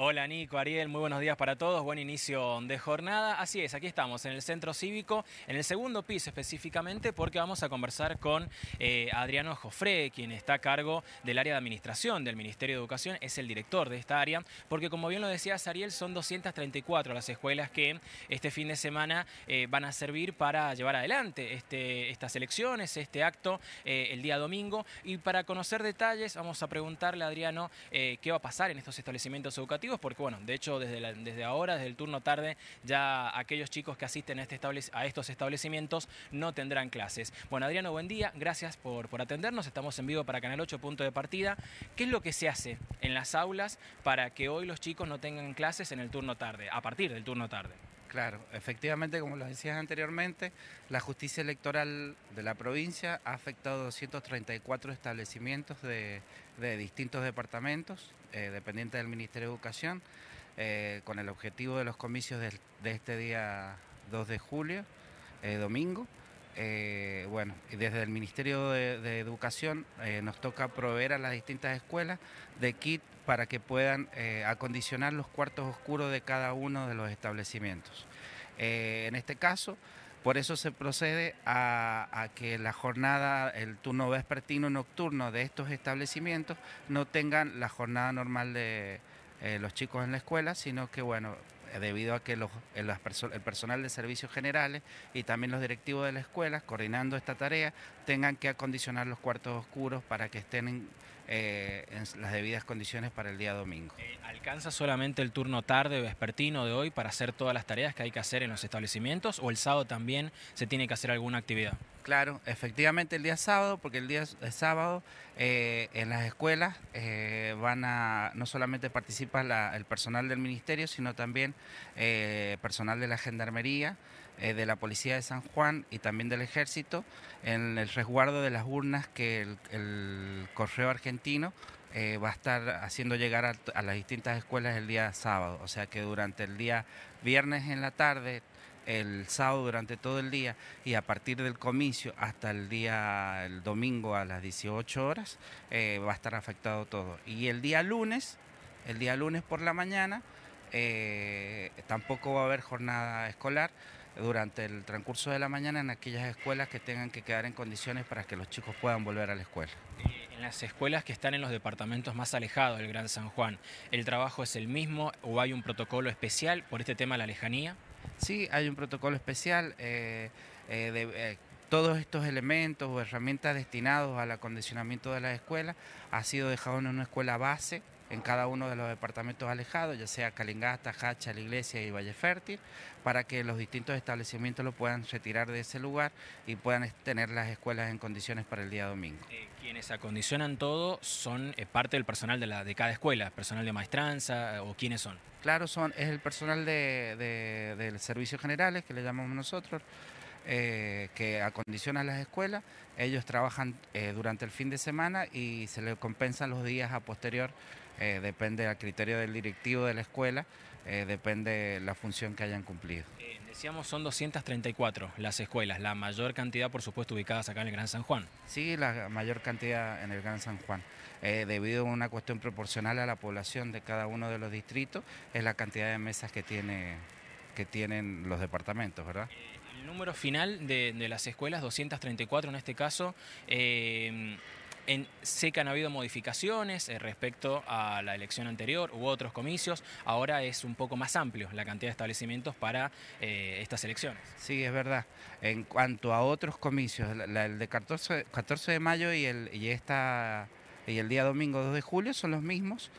Hola Nico, Ariel, muy buenos días para todos, buen inicio de jornada. Así es, aquí estamos en el Centro Cívico, en el segundo piso específicamente, porque vamos a conversar con eh, Adriano Jofré, quien está a cargo del área de administración del Ministerio de Educación, es el director de esta área, porque como bien lo decías Ariel, son 234 las escuelas que este fin de semana eh, van a servir para llevar adelante este, estas elecciones, este acto eh, el día domingo. Y para conocer detalles, vamos a preguntarle a Adriano qué va a pasar en estos establecimientos educativos porque bueno, de hecho desde, desde ahora, desde el turno tarde, ya aquellos chicos que asisten a, este a estos establecimientos no tendrán clases. Bueno, Adriano, buen día, gracias por atendernos, estamos en vivo para Canal 8, punto de partida. ¿Qué es lo que se hace en las aulas para que hoy los chicos no tengan clases en el turno tarde, a partir del turno tarde? Claro, efectivamente, como lo decías anteriormente, la justicia electoral de la provincia ha afectado 234 establecimientos de, distintos departamentos, eh, dependientes del Ministerio de Educación, eh, con el objetivo de los comicios de, este día 2 de julio, eh, domingo eh, bueno, desde el Ministerio de, Educación eh, nos toca proveer a las distintas escuelas de kit para que puedan eh, acondicionar los cuartos oscuros de cada uno de los establecimientos. Eh, en este caso, por eso se procede a, que la jornada, el turno vespertino nocturno de estos establecimientos no tengan la jornada normal de los chicos en la escuela, sino que bueno, debido a que los, eh, el, personal de servicios generales y también los directivos de la escuela, coordinando esta tarea, tengan que acondicionar los cuartos oscuros para que estén en, eh, las debidas condiciones para el día domingo. Eh, ¿Alcanza solamente el turno tarde, vespertino de hoy para hacer todas las tareas que hay que hacer en los establecimientos o el sábado también se tiene que hacer alguna actividad? Claro, efectivamente el día sábado, porque el día sábado eh, en las escuelas eh, van a, no solamente participa el personal del ministerio, sino también eh, personal de la gendarmería, de la policía de San Juan y también del ejército, en el resguardo de las urnas que el, correo argentino va a estar haciendo llegar a, las distintas escuelas el día sábado. O sea que durante el día viernes en la tarde, el sábado durante todo el día y a partir del comicio hasta el día, el domingo a las 18 horas, eh, va a estar afectado todo. Y el día lunes, el día lunes por la mañana, eh, tampoco va a haber jornada escolar durante el transcurso de la mañana en aquellas escuelas que tengan que quedar en condiciones para que los chicos puedan volver a la escuela. Eh, en las escuelas que están en los departamentos más alejados del Gran San Juan, ¿el trabajo es el mismo o hay un protocolo especial por este tema de la lejanía? Sí, hay un protocolo especial. Eh, eh, de, eh, todos estos elementos o herramientas destinados al acondicionamiento de las escuela, ha sido dejado en una escuela base en cada uno de los departamentos alejados, ya sea Calingasta, Hacha, La Iglesia y Valle Fértil, para que los distintos establecimientos lo puedan retirar de ese lugar y puedan tener las escuelas en condiciones para el día domingo. ¿Quiénes eh, quienes acondicionan todo son eh, parte del personal de, cada escuela, personal de maestranza eh, o quiénes son. Claro, son, es el personal del Servicio General, generales que le llamamos nosotros. Eh, que acondicionan las escuelas, ellos trabajan eh, durante el fin de semana y se les compensan los días a posterior, eh, depende al criterio del directivo de la escuela, depende la función que hayan cumplido. decíamos, son 234 las escuelas, la mayor cantidad por supuesto ubicadas acá en el Gran San Juan. Sí, la mayor cantidad en el Gran San Juan. debido a una cuestión proporcional a la población de cada uno de los distritos, es la cantidad de mesas que, tiene, que tienen los departamentos, ¿verdad? el número final de, las escuelas, 234 en este caso, eh, sé que han habido modificaciones eh, respecto a la elección anterior hubo otros comicios. Ahora es un poco más amplio la cantidad de establecimientos para eh, estas elecciones. Sí, es verdad. En cuanto a otros comicios, el de 14, de mayo y, el, día domingo 2 de julio son los mismos.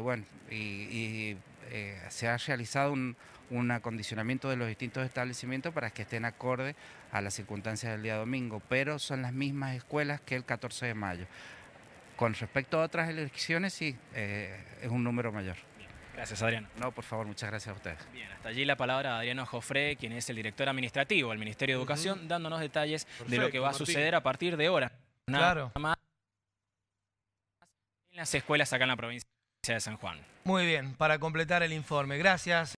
bueno, y, eh, se ha realizado un, acondicionamiento de los distintos establecimientos para que estén acorde a las circunstancias del día domingo, pero son las mismas escuelas que el 14 de mayo. Con respecto a otras elecciones, sí, eh, es un número mayor. gracias, Adriano. No, por favor, muchas gracias a ustedes. Bien, hasta allí la palabra a Adriano Jofré, quien es el director administrativo del Ministerio de Educación, dándonos detalles de lo que va a suceder a partir de ahora. claro. en las escuelas acá en la provincia de San Juan. Muy bien, para completar el informe. Gracias.